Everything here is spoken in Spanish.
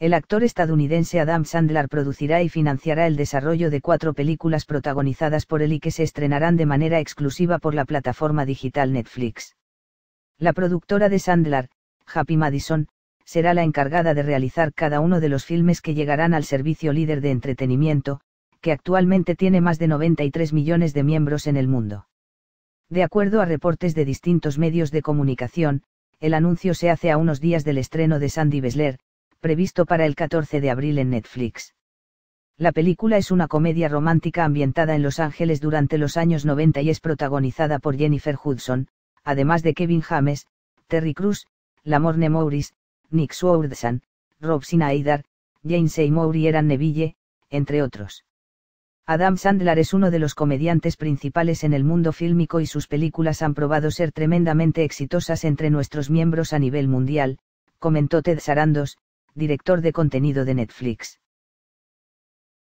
el actor estadounidense Adam Sandler producirá y financiará el desarrollo de cuatro películas protagonizadas por él y que se estrenarán de manera exclusiva por la plataforma digital Netflix. La productora de Sandler, Happy Madison, será la encargada de realizar cada uno de los filmes que llegarán al servicio líder de entretenimiento, que actualmente tiene más de 93 millones de miembros en el mundo. De acuerdo a reportes de distintos medios de comunicación, el anuncio se hace a unos días del estreno de Sandy Besler, previsto para el 14 de abril en Netflix. La película es una comedia romántica ambientada en Los Ángeles durante los años 90 y es protagonizada por Jennifer Hudson, además de Kevin James, Terry Cruz, Lamorne Morris, Nick Swordson, Rob Sinaidar, Jane Seymour y Eran Neville, entre otros. Adam Sandler es uno de los comediantes principales en el mundo fílmico y sus películas han probado ser tremendamente exitosas entre nuestros miembros a nivel mundial, comentó Ted Sarandos, director de contenido de Netflix.